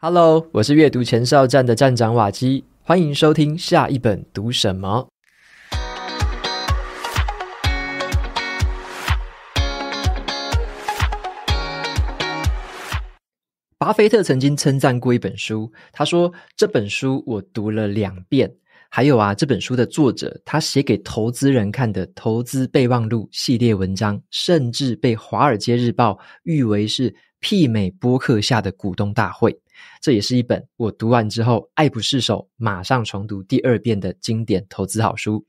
Hello，我是阅读前哨站的站长瓦基，欢迎收听下一本读什么。巴菲特曾经称赞过一本书，他说这本书我读了两遍。还有啊，这本书的作者他写给投资人看的投资备忘录系列文章，甚至被《华尔街日报》誉为是。媲美播客下的股东大会，这也是一本我读完之后爱不释手、马上重读第二遍的经典投资好书。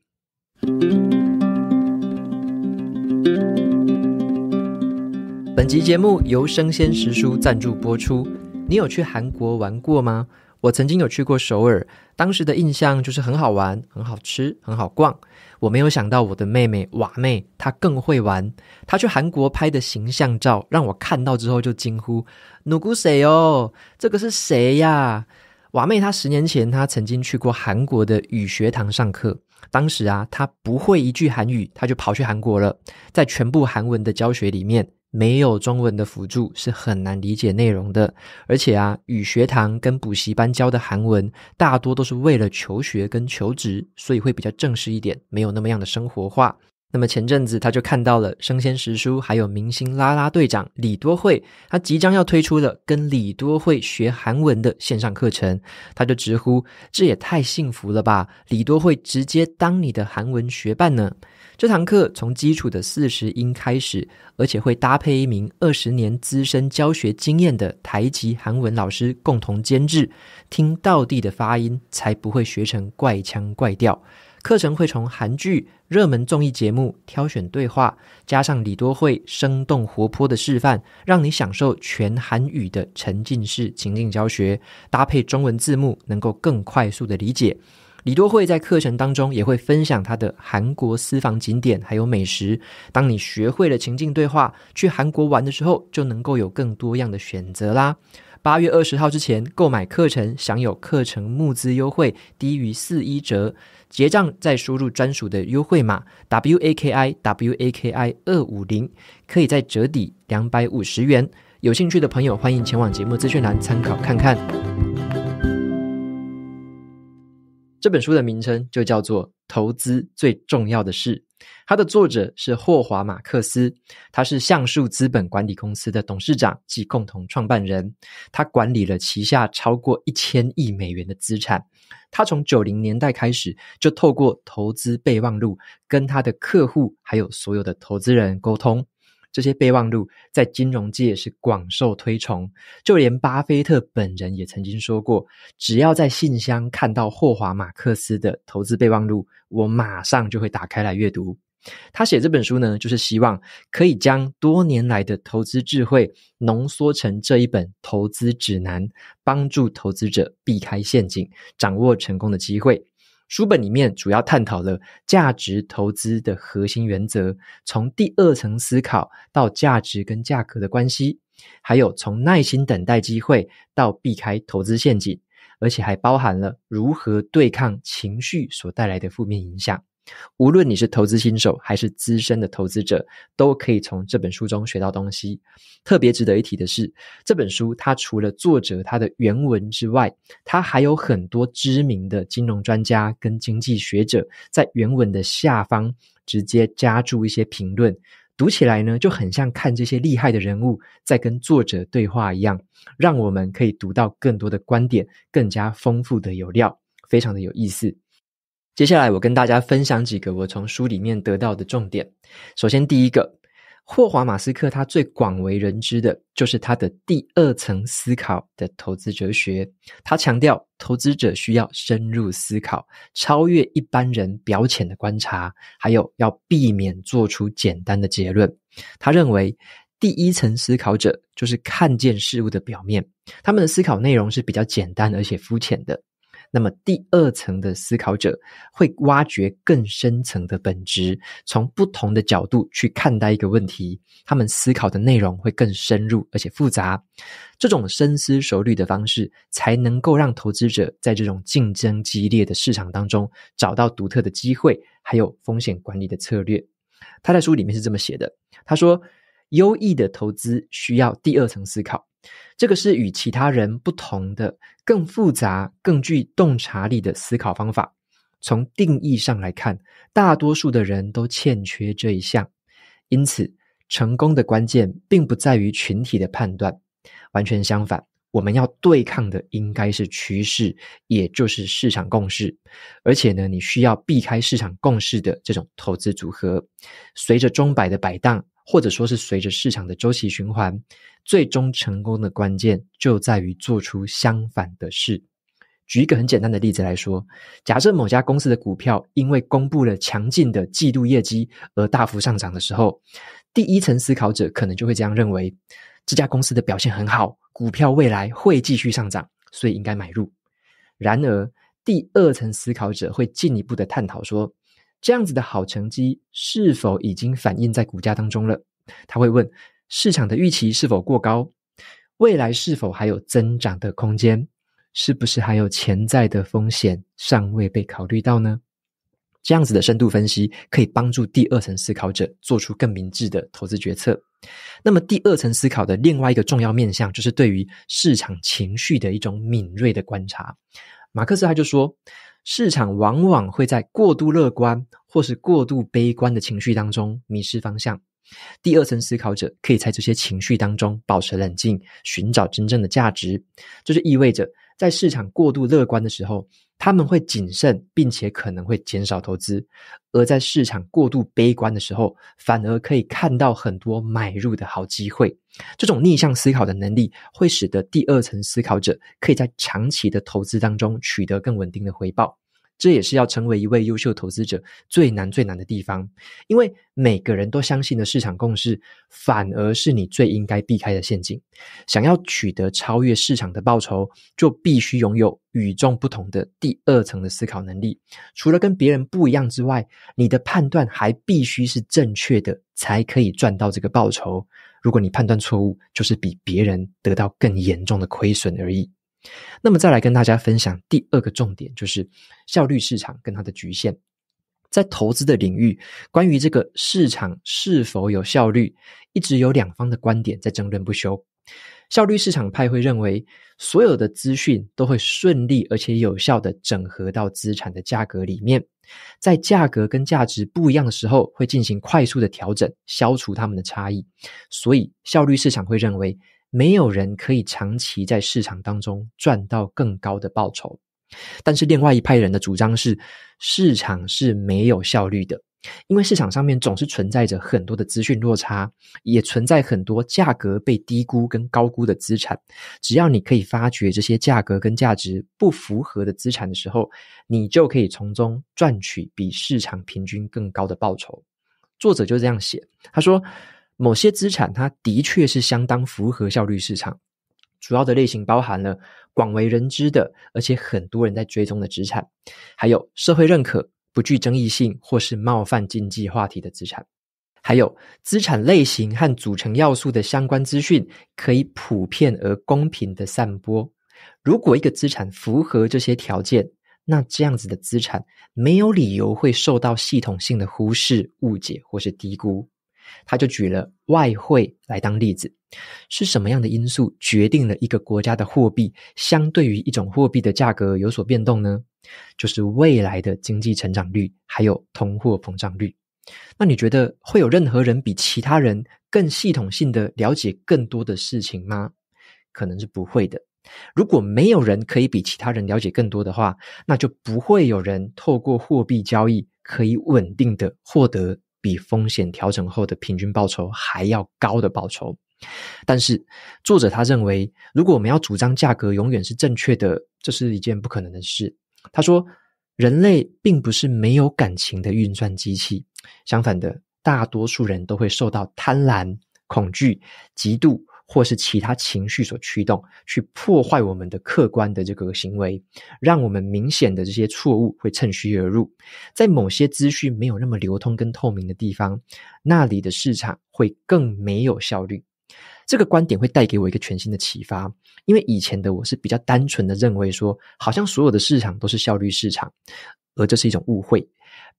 本集节目由生鲜食书赞助播出。你有去韩国玩过吗？我曾经有去过首尔，当时的印象就是很好玩、很好吃、很好逛。我没有想到我的妹妹瓦妹她更会玩，她去韩国拍的形象照让我看到之后就惊呼：“누구谁哦？这个是谁呀？”瓦妹她十年前她曾经去过韩国的语学堂上课，当时啊她不会一句韩语，她就跑去韩国了，在全部韩文的教学里面。没有中文的辅助是很难理解内容的，而且啊，语学堂跟补习班教的韩文大多都是为了求学跟求职，所以会比较正式一点，没有那么样的生活化。那么前阵子他就看到了《生鲜食书》，还有明星拉拉队长李多惠，他即将要推出了跟李多惠学韩文的线上课程，他就直呼这也太幸福了吧！李多惠直接当你的韩文学伴呢。这堂课从基础的四十音开始，而且会搭配一名二十年资深教学经验的台籍韩文老师共同监制，听到地的发音才不会学成怪腔怪调。课程会从韩剧、热门综艺节目挑选对话，加上李多惠生动活泼的示范，让你享受全韩语的沉浸式情境教学，搭配中文字幕，能够更快速的理解。李多惠在课程当中也会分享她的韩国私房景点还有美食。当你学会了情境对话，去韩国玩的时候就能够有更多样的选择啦！八月二十号之前购买课程，享有课程募资优惠，低于四一折。结账再输入专属的优惠码 WAKI WAKI 二五零，可以再折抵两百五十元。有兴趣的朋友，欢迎前往节目资讯栏参考看看。这本书的名称就叫做《投资最重要的事》。它的作者是霍华·马克思，他是橡树资本管理公司的董事长及共同创办人。他管理了旗下超过一千亿美元的资产。他从九零年代开始就透过投资备忘录跟他的客户还有所有的投资人沟通。这些备忘录在金融界是广受推崇，就连巴菲特本人也曾经说过：“只要在信箱看到霍华·马克思的投资备忘录，我马上就会打开来阅读。”他写这本书呢，就是希望可以将多年来的投资智慧浓缩成这一本投资指南，帮助投资者避开陷阱，掌握成功的机会。书本里面主要探讨了价值投资的核心原则，从第二层思考到价值跟价格的关系，还有从耐心等待机会到避开投资陷阱，而且还包含了如何对抗情绪所带来的负面影响。无论你是投资新手还是资深的投资者，都可以从这本书中学到东西。特别值得一提的是，这本书它除了作者他的原文之外，它还有很多知名的金融专家跟经济学者在原文的下方直接加注一些评论，读起来呢就很像看这些厉害的人物在跟作者对话一样，让我们可以读到更多的观点，更加丰富的有料，非常的有意思。接下来，我跟大家分享几个我从书里面得到的重点。首先，第一个，霍华·马斯克他最广为人知的就是他的第二层思考的投资哲学。他强调，投资者需要深入思考，超越一般人表浅的观察，还有要避免做出简单的结论。他认为，第一层思考者就是看见事物的表面，他们的思考内容是比较简单而且肤浅的。那么，第二层的思考者会挖掘更深层的本质，从不同的角度去看待一个问题。他们思考的内容会更深入而且复杂。这种深思熟虑的方式，才能够让投资者在这种竞争激烈的市场当中找到独特的机会，还有风险管理的策略。他在书里面是这么写的，他说。优异的投资需要第二层思考，这个是与其他人不同的、更复杂、更具洞察力的思考方法。从定义上来看，大多数的人都欠缺这一项，因此成功的关键并不在于群体的判断。完全相反，我们要对抗的应该是趋势，也就是市场共识。而且呢，你需要避开市场共识的这种投资组合，随着钟摆的摆荡。或者说是随着市场的周期循环，最终成功的关键就在于做出相反的事。举一个很简单的例子来说，假设某家公司的股票因为公布了强劲的季度业绩而大幅上涨的时候，第一层思考者可能就会这样认为：这家公司的表现很好，股票未来会继续上涨，所以应该买入。然而，第二层思考者会进一步的探讨说。这样子的好成绩是否已经反映在股价当中了？他会问市场的预期是否过高？未来是否还有增长的空间？是不是还有潜在的风险尚未被考虑到呢？这样子的深度分析可以帮助第二层思考者做出更明智的投资决策。那么，第二层思考的另外一个重要面向，就是对于市场情绪的一种敏锐的观察。马克思他就说。市场往往会在过度乐观或是过度悲观的情绪当中迷失方向。第二层思考者可以在这些情绪当中保持冷静，寻找真正的价值。这就意味着，在市场过度乐观的时候，他们会谨慎，并且可能会减少投资；而在市场过度悲观的时候，反而可以看到很多买入的好机会。这种逆向思考的能力，会使得第二层思考者可以在长期的投资当中取得更稳定的回报。这也是要成为一位优秀投资者最难最难的地方，因为每个人都相信的市场共识，反而是你最应该避开的陷阱。想要取得超越市场的报酬，就必须拥有与众不同的第二层的思考能力。除了跟别人不一样之外，你的判断还必须是正确的，才可以赚到这个报酬。如果你判断错误，就是比别人得到更严重的亏损而已。那么，再来跟大家分享第二个重点，就是效率市场跟它的局限。在投资的领域，关于这个市场是否有效率，一直有两方的观点在争论不休。效率市场派会认为，所有的资讯都会顺利而且有效的整合到资产的价格里面，在价格跟价值不一样的时候，会进行快速的调整，消除他们的差异。所以，效率市场会认为。没有人可以长期在市场当中赚到更高的报酬，但是另外一派人的主张是，市场是没有效率的，因为市场上面总是存在着很多的资讯落差，也存在很多价格被低估跟高估的资产。只要你可以发掘这些价格跟价值不符合的资产的时候，你就可以从中赚取比市场平均更高的报酬。作者就这样写，他说。某些资产它的确是相当符合效率市场，主要的类型包含了广为人知的，而且很多人在追踪的资产，还有社会认可、不具争议性或是冒犯经济话题的资产，还有资产类型和组成要素的相关资讯可以普遍而公平的散播。如果一个资产符合这些条件，那这样子的资产没有理由会受到系统性的忽视、误解或是低估。他就举了外汇来当例子，是什么样的因素决定了一个国家的货币相对于一种货币的价格有所变动呢？就是未来的经济成长率还有通货膨胀率。那你觉得会有任何人比其他人更系统性的了解更多的事情吗？可能是不会的。如果没有人可以比其他人了解更多的话，那就不会有人透过货币交易可以稳定的获得。比风险调整后的平均报酬还要高的报酬，但是作者他认为，如果我们要主张价格永远是正确的，这是一件不可能的事。他说，人类并不是没有感情的运算机器，相反的，大多数人都会受到贪婪、恐惧、嫉妒。或是其他情绪所驱动，去破坏我们的客观的这个行为，让我们明显的这些错误会趁虚而入。在某些资讯没有那么流通跟透明的地方，那里的市场会更没有效率。这个观点会带给我一个全新的启发，因为以前的我是比较单纯的认为说，好像所有的市场都是效率市场，而这是一种误会。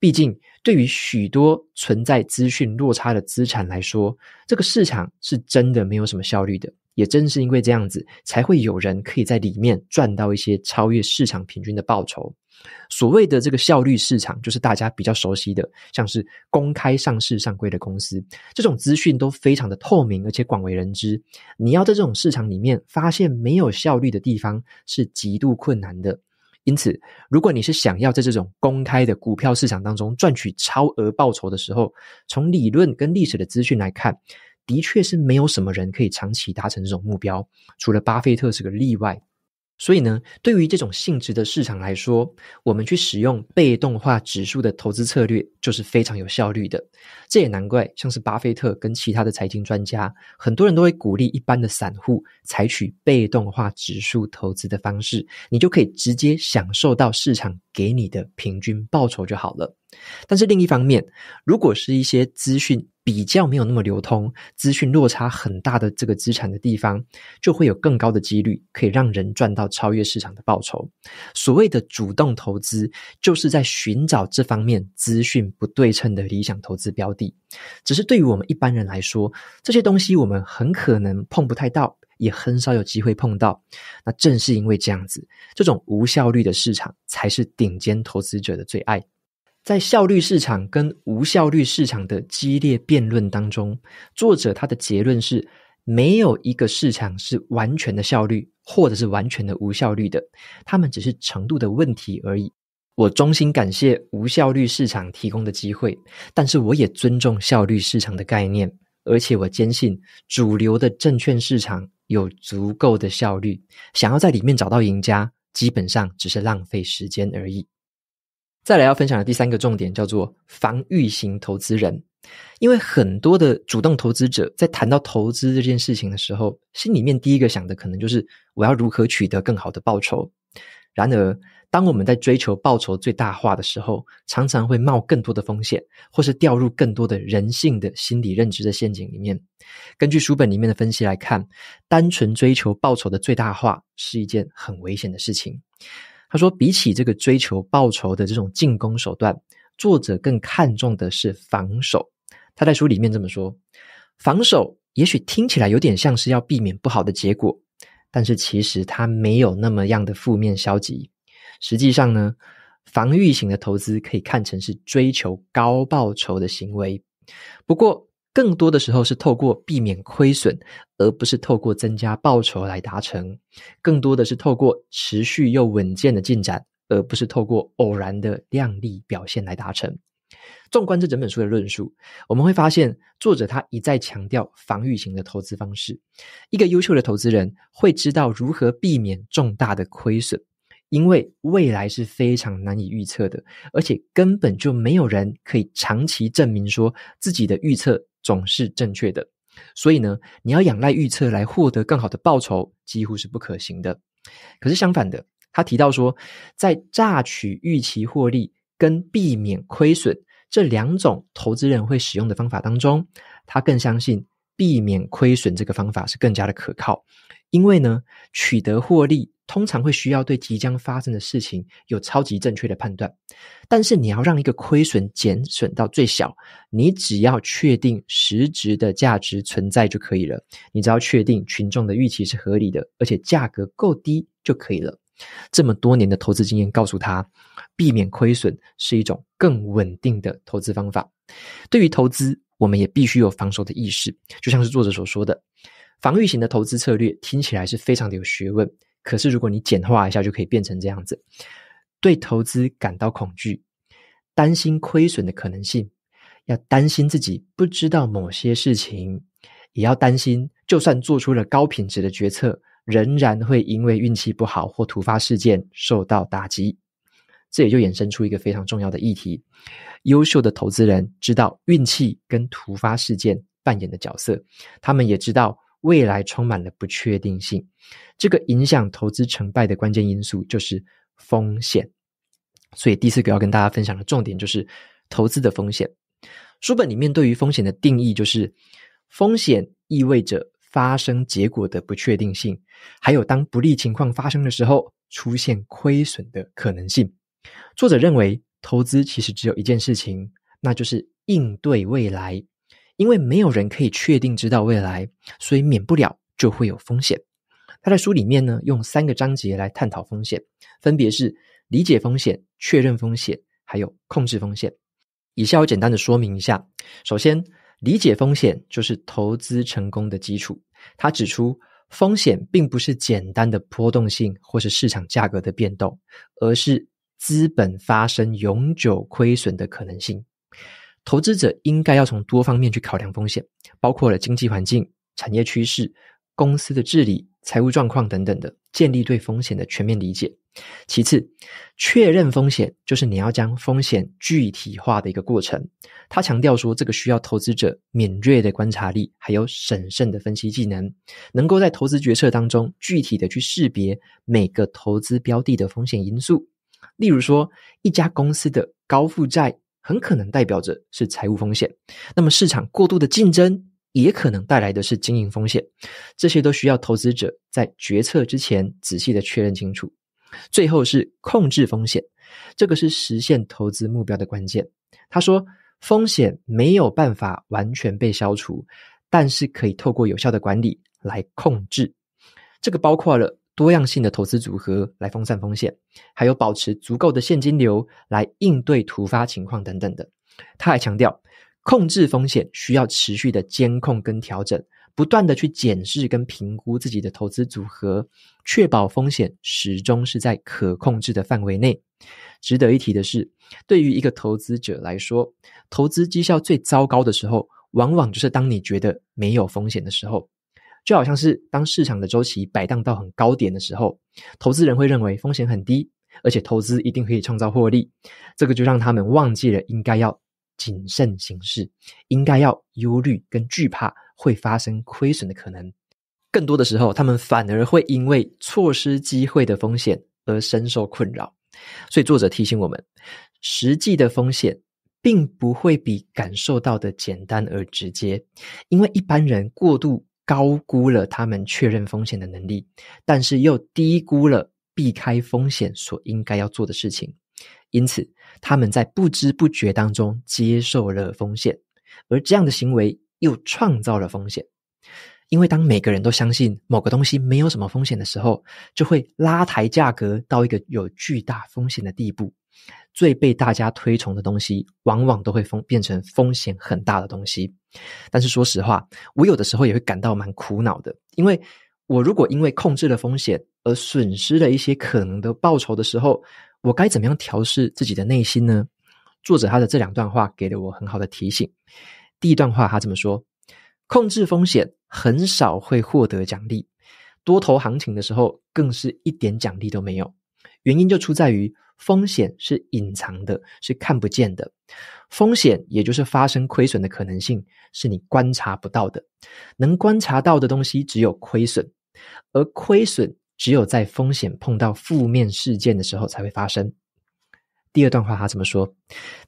毕竟，对于许多存在资讯落差的资产来说，这个市场是真的没有什么效率的。也正是因为这样子，才会有人可以在里面赚到一些超越市场平均的报酬。所谓的这个效率市场，就是大家比较熟悉的，像是公开上市上柜的公司，这种资讯都非常的透明，而且广为人知。你要在这种市场里面发现没有效率的地方，是极度困难的。因此，如果你是想要在这种公开的股票市场当中赚取超额报酬的时候，从理论跟历史的资讯来看，的确是没有什么人可以长期达成这种目标，除了巴菲特是个例外。所以呢，对于这种性质的市场来说，我们去使用被动化指数的投资策略就是非常有效率的。这也难怪，像是巴菲特跟其他的财经专家，很多人都会鼓励一般的散户采取被动化指数投资的方式，你就可以直接享受到市场给你的平均报酬就好了。但是另一方面，如果是一些资讯，比较没有那么流通、资讯落差很大的这个资产的地方，就会有更高的几率可以让人赚到超越市场的报酬。所谓的主动投资，就是在寻找这方面资讯不对称的理想投资标的。只是对于我们一般人来说，这些东西我们很可能碰不太到，也很少有机会碰到。那正是因为这样子，这种无效率的市场，才是顶尖投资者的最爱。在效率市场跟无效率市场的激烈辩论当中，作者他的结论是没有一个市场是完全的效率，或者是完全的无效率的，他们只是程度的问题而已。我衷心感谢无效率市场提供的机会，但是我也尊重效率市场的概念，而且我坚信主流的证券市场有足够的效率，想要在里面找到赢家，基本上只是浪费时间而已。再来要分享的第三个重点叫做防御型投资人，因为很多的主动投资者在谈到投资这件事情的时候，心里面第一个想的可能就是我要如何取得更好的报酬。然而，当我们在追求报酬最大化的时候，常常会冒更多的风险，或是掉入更多的人性的心理认知的陷阱里面。根据书本里面的分析来看，单纯追求报酬的最大化是一件很危险的事情。他说：“比起这个追求报酬的这种进攻手段，作者更看重的是防守。他在书里面这么说：防守也许听起来有点像是要避免不好的结果，但是其实它没有那么样的负面消极。实际上呢，防御型的投资可以看成是追求高报酬的行为。不过。”更多的时候是透过避免亏损，而不是透过增加报酬来达成；更多的是透过持续又稳健的进展，而不是透过偶然的量力表现来达成。纵观这整本书的论述，我们会发现作者他一再强调防御型的投资方式。一个优秀的投资人会知道如何避免重大的亏损，因为未来是非常难以预测的，而且根本就没有人可以长期证明说自己的预测。总是正确的，所以呢，你要仰赖预测来获得更好的报酬，几乎是不可行的。可是相反的，他提到说，在榨取预期获利跟避免亏损这两种投资人会使用的方法当中，他更相信。避免亏损这个方法是更加的可靠，因为呢，取得获利通常会需要对即将发生的事情有超级正确的判断，但是你要让一个亏损减损到最小，你只要确定实值的价值存在就可以了，你只要确定群众的预期是合理的，而且价格够低就可以了。这么多年的投资经验告诉他，避免亏损是一种更稳定的投资方法。对于投资，我们也必须有防守的意识。就像是作者所说的，防御型的投资策略听起来是非常的有学问。可是，如果你简化一下，就可以变成这样子：对投资感到恐惧，担心亏损的可能性，要担心自己不知道某些事情，也要担心，就算做出了高品质的决策。仍然会因为运气不好或突发事件受到打击，这也就衍生出一个非常重要的议题：优秀的投资人知道运气跟突发事件扮演的角色，他们也知道未来充满了不确定性。这个影响投资成败的关键因素就是风险。所以，第四个要跟大家分享的重点就是投资的风险。书本里面对于风险的定义就是：风险意味着。发生结果的不确定性，还有当不利情况发生的时候，出现亏损的可能性。作者认为，投资其实只有一件事情，那就是应对未来，因为没有人可以确定知道未来，所以免不了就会有风险。他在书里面呢，用三个章节来探讨风险，分别是理解风险、确认风险，还有控制风险。以下我简单的说明一下，首先。理解风险就是投资成功的基础。他指出，风险并不是简单的波动性或是市场价格的变动，而是资本发生永久亏损的可能性。投资者应该要从多方面去考量风险，包括了经济环境、产业趋势、公司的治理、财务状况等等的。建立对风险的全面理解。其次，确认风险就是你要将风险具体化的一个过程。他强调说，这个需要投资者敏锐的观察力，还有审慎的分析技能，能够在投资决策当中具体的去识别每个投资标的的风险因素。例如说，一家公司的高负债很可能代表着是财务风险。那么，市场过度的竞争。也可能带来的是经营风险，这些都需要投资者在决策之前仔细的确认清楚。最后是控制风险，这个是实现投资目标的关键。他说，风险没有办法完全被消除，但是可以透过有效的管理来控制。这个包括了多样性的投资组合来分散风险，还有保持足够的现金流来应对突发情况等等的。他还强调。控制风险需要持续的监控跟调整，不断的去检视跟评估自己的投资组合，确保风险始终是在可控制的范围内。值得一提的是，对于一个投资者来说，投资绩效最糟糕的时候，往往就是当你觉得没有风险的时候，就好像是当市场的周期摆荡到很高点的时候，投资人会认为风险很低，而且投资一定可以创造获利，这个就让他们忘记了应该要。谨慎行事，应该要忧虑跟惧怕会发生亏损的可能。更多的时候，他们反而会因为错失机会的风险而深受困扰。所以，作者提醒我们，实际的风险并不会比感受到的简单而直接，因为一般人过度高估了他们确认风险的能力，但是又低估了避开风险所应该要做的事情。因此，他们在不知不觉当中接受了风险，而这样的行为又创造了风险。因为当每个人都相信某个东西没有什么风险的时候，就会拉抬价格到一个有巨大风险的地步。最被大家推崇的东西，往往都会风变成风险很大的东西。但是，说实话，我有的时候也会感到蛮苦恼的，因为我如果因为控制了风险而损失了一些可能的报酬的时候。我该怎么样调试自己的内心呢？作者他的这两段话给了我很好的提醒。第一段话他这么说：“控制风险很少会获得奖励，多头行情的时候更是一点奖励都没有。原因就出在于风险是隐藏的，是看不见的。风险也就是发生亏损的可能性，是你观察不到的。能观察到的东西只有亏损，而亏损。”只有在风险碰到负面事件的时候才会发生。第二段话他怎么说？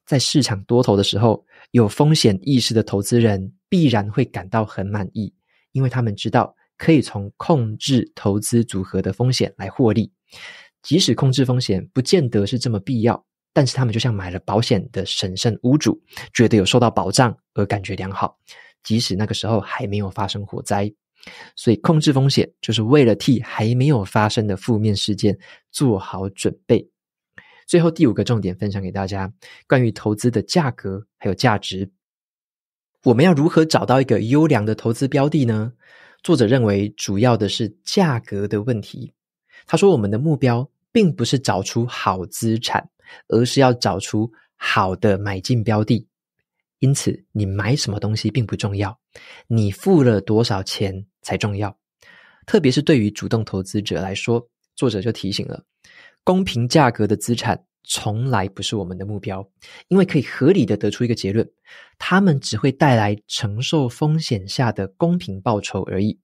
在市场多头的时候，有风险意识的投资人必然会感到很满意，因为他们知道可以从控制投资组合的风险来获利。即使控制风险不见得是这么必要，但是他们就像买了保险的神圣屋主，觉得有受到保障而感觉良好，即使那个时候还没有发生火灾。所以，控制风险就是为了替还没有发生的负面事件做好准备。最后第五个重点分享给大家：关于投资的价格还有价值，我们要如何找到一个优良的投资标的呢？作者认为，主要的是价格的问题。他说，我们的目标并不是找出好资产，而是要找出好的买进标的。因此，你买什么东西并不重要，你付了多少钱。才重要，特别是对于主动投资者来说，作者就提醒了：公平价格的资产从来不是我们的目标，因为可以合理的得出一个结论，他们只会带来承受风险下的公平报酬而已。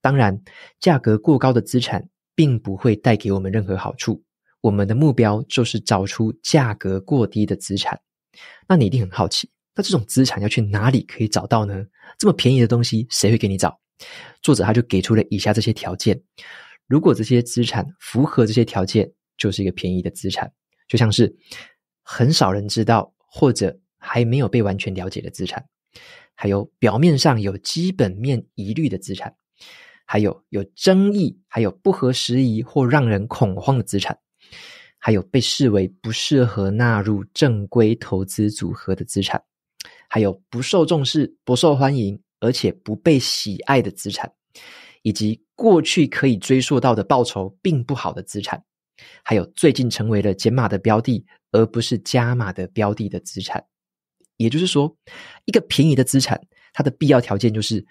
当然，价格过高的资产并不会带给我们任何好处。我们的目标就是找出价格过低的资产。那你一定很好奇，那这种资产要去哪里可以找到呢？这么便宜的东西，谁会给你找？作者他就给出了以下这些条件：如果这些资产符合这些条件，就是一个便宜的资产。就像是很少人知道或者还没有被完全了解的资产，还有表面上有基本面疑虑的资产，还有有争议、还有不合时宜或让人恐慌的资产，还有被视为不适合纳入正规投资组合的资产，还有不受重视、不受欢迎。而且不被喜爱的资产，以及过去可以追溯到的报酬并不好的资产，还有最近成为了减码的标的，而不是加码的标的的资产。也就是说，一个便宜的资产，它的必要条件就是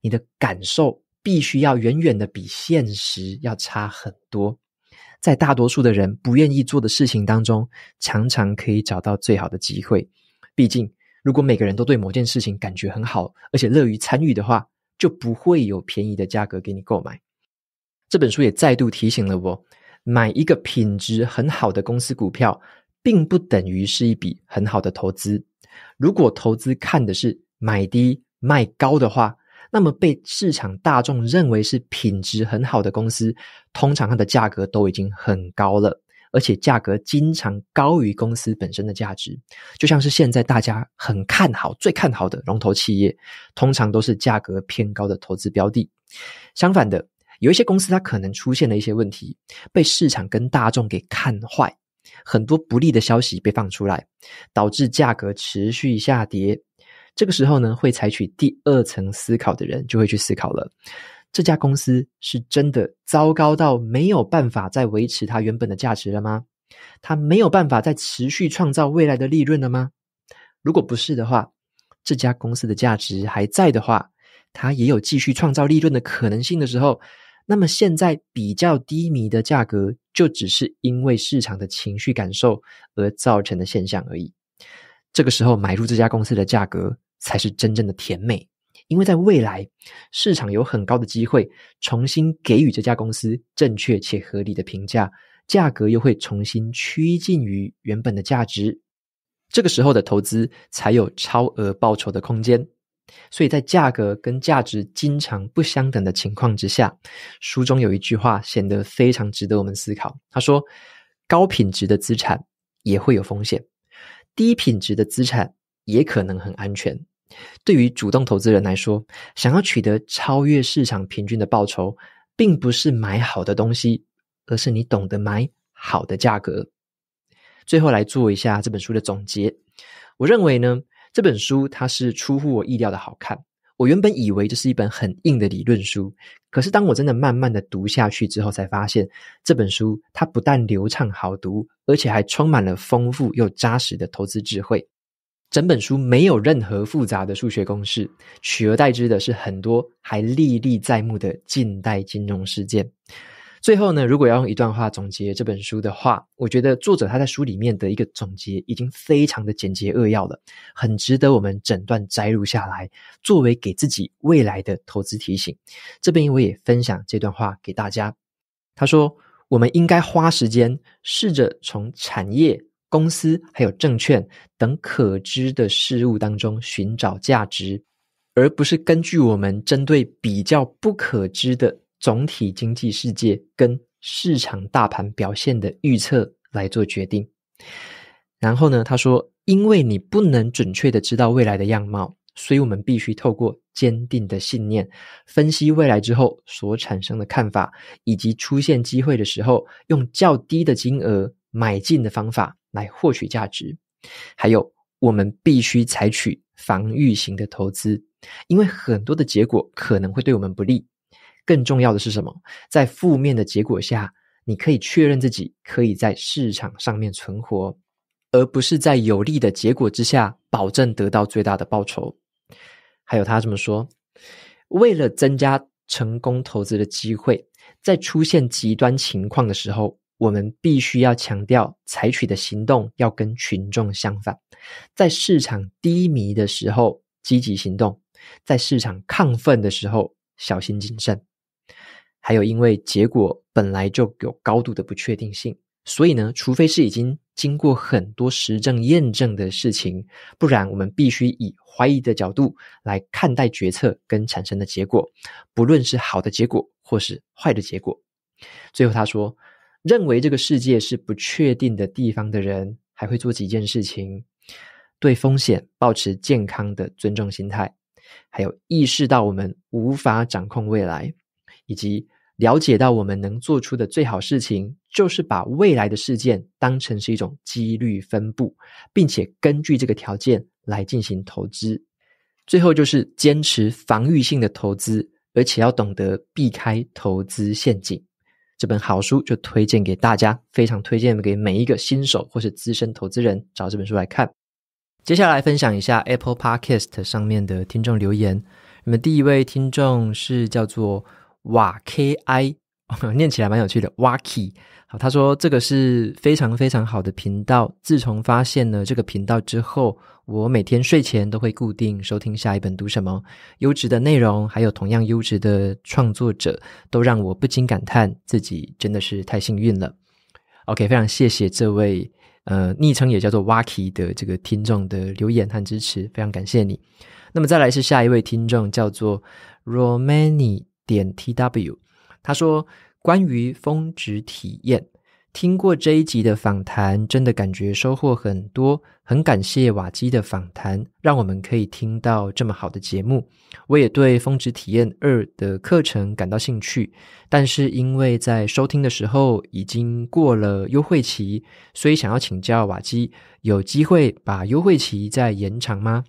你的感受必须要远远的比现实要差很多。在大多数的人不愿意做的事情当中，常常可以找到最好的机会。毕竟。如果每个人都对某件事情感觉很好，而且乐于参与的话，就不会有便宜的价格给你购买。这本书也再度提醒了我，买一个品质很好的公司股票，并不等于是一笔很好的投资。如果投资看的是买低卖高的话，那么被市场大众认为是品质很好的公司，通常它的价格都已经很高了。而且价格经常高于公司本身的价值，就像是现在大家很看好、最看好的龙头企业，通常都是价格偏高的投资标的。相反的，有一些公司它可能出现了一些问题，被市场跟大众给看坏，很多不利的消息被放出来，导致价格持续下跌。这个时候呢，会采取第二层思考的人就会去思考了。这家公司是真的糟糕到没有办法再维持它原本的价值了吗？它没有办法再持续创造未来的利润了吗？如果不是的话，这家公司的价值还在的话，它也有继续创造利润的可能性的时候，那么现在比较低迷的价格就只是因为市场的情绪感受而造成的现象而已。这个时候买入这家公司的价格才是真正的甜美。因为在未来，市场有很高的机会重新给予这家公司正确且合理的评价，价格又会重新趋近于原本的价值。这个时候的投资才有超额报酬的空间。所以在价格跟价值经常不相等的情况之下，书中有一句话显得非常值得我们思考。他说：“高品质的资产也会有风险，低品质的资产也可能很安全。”对于主动投资人来说，想要取得超越市场平均的报酬，并不是买好的东西，而是你懂得买好的价格。最后来做一下这本书的总结。我认为呢，这本书它是出乎我意料的好看。我原本以为这是一本很硬的理论书，可是当我真的慢慢的读下去之后，才发现这本书它不但流畅好读，而且还充满了丰富又扎实的投资智慧。整本书没有任何复杂的数学公式，取而代之的是很多还历历在目的近代金融事件。最后呢，如果要用一段话总结这本书的话，我觉得作者他在书里面的一个总结已经非常的简洁扼要了，很值得我们整段摘录下来，作为给自己未来的投资提醒。这边我也分享这段话给大家。他说：“我们应该花时间试着从产业。”公司还有证券等可知的事物当中寻找价值，而不是根据我们针对比较不可知的总体经济世界跟市场大盘表现的预测来做决定。然后呢，他说：“因为你不能准确的知道未来的样貌，所以我们必须透过坚定的信念分析未来之后所产生的看法，以及出现机会的时候，用较低的金额买进的方法。”来获取价值，还有我们必须采取防御型的投资，因为很多的结果可能会对我们不利。更重要的是什么？在负面的结果下，你可以确认自己可以在市场上面存活，而不是在有利的结果之下保证得到最大的报酬。还有他这么说，为了增加成功投资的机会，在出现极端情况的时候。我们必须要强调，采取的行动要跟群众相反。在市场低迷的时候，积极行动；在市场亢奋的时候，小心谨慎。还有，因为结果本来就有高度的不确定性，所以呢，除非是已经经过很多实证验证的事情，不然我们必须以怀疑的角度来看待决策跟产生的结果，不论是好的结果或是坏的结果。最后，他说。认为这个世界是不确定的地方的人，还会做几件事情：对风险保持健康的尊重心态，还有意识到我们无法掌控未来，以及了解到我们能做出的最好事情就是把未来的事件当成是一种几率分布，并且根据这个条件来进行投资。最后就是坚持防御性的投资，而且要懂得避开投资陷阱。这本好书就推荐给大家，非常推荐给每一个新手或是资深投资人找这本书来看。接下来分享一下 Apple Podcast 上面的听众留言。那么第一位听众是叫做瓦 K I。念起来蛮有趣的 w a k i 好，他说这个是非常非常好的频道。自从发现了这个频道之后，我每天睡前都会固定收听下一本读什么优质的内容，还有同样优质的创作者，都让我不禁感叹自己真的是太幸运了。OK，非常谢谢这位呃，昵称也叫做 w a k i 的这个听众的留言和支持，非常感谢你。那么再来是下一位听众，叫做 Romani 点 T W。他说：“关于峰值体验，听过这一集的访谈，真的感觉收获很多，很感谢瓦基的访谈，让我们可以听到这么好的节目。我也对峰值体验二的课程感到兴趣，但是因为在收听的时候已经过了优惠期，所以想要请教瓦基，有机会把优惠期再延长吗？”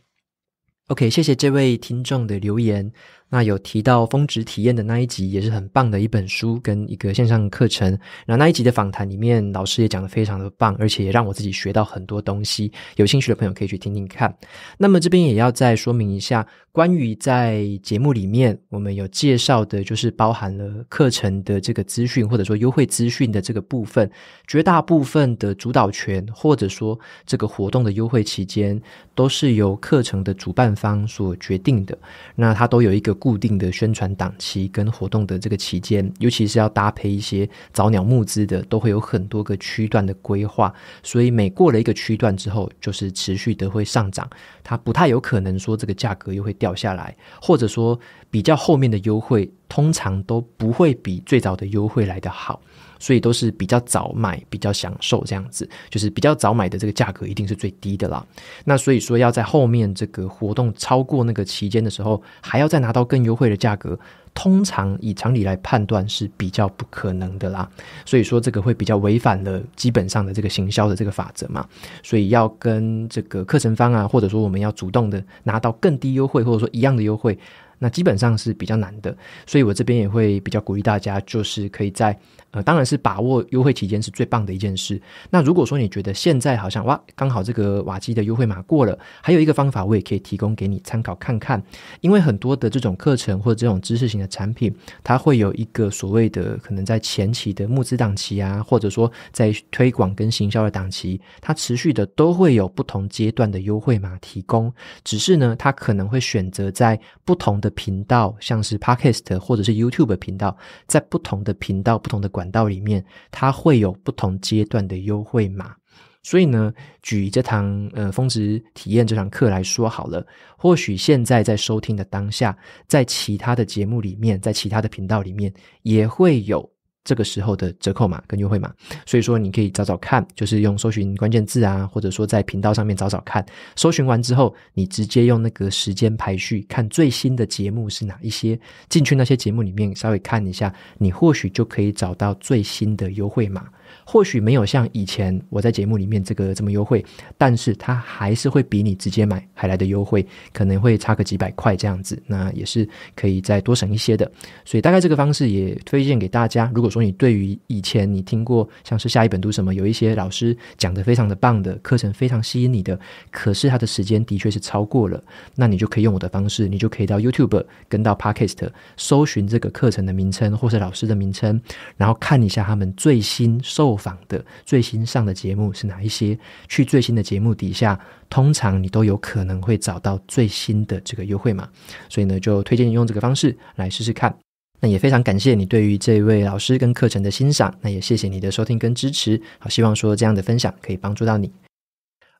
OK，谢谢这位听众的留言。那有提到峰值体验的那一集也是很棒的一本书跟一个线上课程。那那一集的访谈里面，老师也讲的非常的棒，而且也让我自己学到很多东西。有兴趣的朋友可以去听听看。那么这边也要再说明一下，关于在节目里面我们有介绍的，就是包含了课程的这个资讯或者说优惠资讯的这个部分，绝大部分的主导权或者说这个活动的优惠期间，都是由课程的主办方所决定的。那它都有一个。固定的宣传档期跟活动的这个期间，尤其是要搭配一些早鸟募资的，都会有很多个区段的规划。所以每过了一个区段之后，就是持续的会上涨，它不太有可能说这个价格又会掉下来，或者说比较后面的优惠通常都不会比最早的优惠来得好。所以都是比较早买，比较享受这样子，就是比较早买的这个价格一定是最低的啦。那所以说要在后面这个活动超过那个期间的时候，还要再拿到更优惠的价格，通常以常理来判断是比较不可能的啦。所以说这个会比较违反了基本上的这个行销的这个法则嘛。所以要跟这个课程方啊，或者说我们要主动的拿到更低优惠，或者说一样的优惠。那基本上是比较难的，所以我这边也会比较鼓励大家，就是可以在呃，当然是把握优惠期间是最棒的一件事。那如果说你觉得现在好像哇，刚好这个瓦基的优惠码过了，还有一个方法我也可以提供给你参考看看。因为很多的这种课程或者这种知识型的产品，它会有一个所谓的可能在前期的募资档期啊，或者说在推广跟行销的档期，它持续的都会有不同阶段的优惠码提供。只是呢，它可能会选择在不同的。频道像是 Podcast 或者是 YouTube 频道，在不同的频道、不同的管道里面，它会有不同阶段的优惠码。所以呢，举这堂呃峰值体验这堂课来说好了，或许现在在收听的当下，在其他的节目里面，在其他的频道里面，也会有。这个时候的折扣码跟优惠码，所以说你可以找找看，就是用搜寻关键字啊，或者说在频道上面找找看。搜寻完之后，你直接用那个时间排序看最新的节目是哪一些，进去那些节目里面稍微看一下，你或许就可以找到最新的优惠码。或许没有像以前我在节目里面这个这么优惠，但是它还是会比你直接买还来的优惠，可能会差个几百块这样子，那也是可以再多省一些的。所以大概这个方式也推荐给大家。如果说你对于以前你听过像是下一本读什么，有一些老师讲的非常的棒的课程，非常吸引你的，可是他的时间的确是超过了，那你就可以用我的方式，你就可以到 YouTube 跟到 Podcast 搜寻这个课程的名称或是老师的名称，然后看一下他们最新受。访的最新上的节目是哪一些？去最新的节目底下，通常你都有可能会找到最新的这个优惠码。所以呢，就推荐你用这个方式来试试看。那也非常感谢你对于这位老师跟课程的欣赏，那也谢谢你的收听跟支持。好，希望说这样的分享可以帮助到你。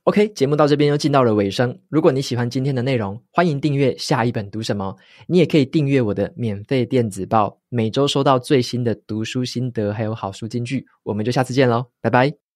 OK，节目到这边又进到了尾声。如果你喜欢今天的内容，欢迎订阅下一本读什么。你也可以订阅我的免费电子报，每周收到最新的读书心得还有好书金句。我们就下次见喽，拜拜。